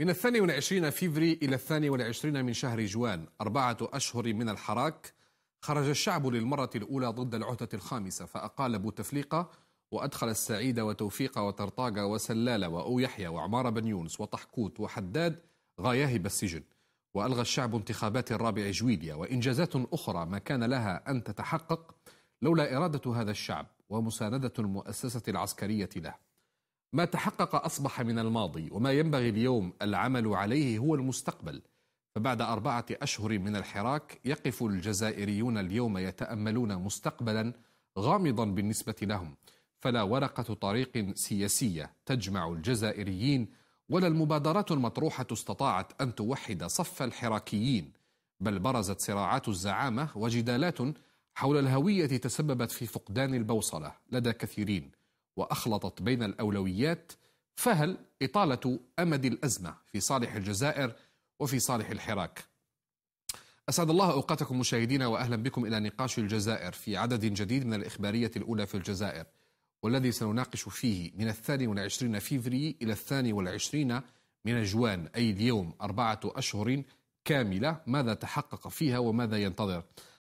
من الثاني والعشرين فيفري إلى الثاني والعشرين من شهر جوان أربعة أشهر من الحراك خرج الشعب للمرة الأولى ضد العهدة الخامسة فأقال بوتفليقة وأدخل السعيد وتوفيق وترطاقة وسلالة وأو يحيى وعمار بن يونس وطحكوت وحداد غياهب السجن وألغى الشعب انتخابات الرابع جويليا وإنجازات أخرى ما كان لها أن تتحقق لولا إرادة هذا الشعب ومساندة المؤسسة العسكرية له ما تحقق أصبح من الماضي وما ينبغي اليوم العمل عليه هو المستقبل فبعد أربعة أشهر من الحراك يقف الجزائريون اليوم يتأملون مستقبلا غامضا بالنسبة لهم فلا ورقة طريق سياسية تجمع الجزائريين ولا المبادرات المطروحة استطاعت أن توحد صف الحراكيين بل برزت صراعات الزعامة وجدالات حول الهوية تسببت في فقدان البوصلة لدى كثيرين وأخلطت بين الأولويات فهل إطالة أمد الأزمة في صالح الجزائر وفي صالح الحراك أسعد الله أوقاتكم مشاهدينا وأهلا بكم إلى نقاش الجزائر في عدد جديد من الإخبارية الأولى في الجزائر والذي سنناقش فيه من الثاني والعشرين فيفري إلى الثاني والعشرين من جوان أي اليوم أربعة أشهر كاملة ماذا تحقق فيها وماذا ينتظر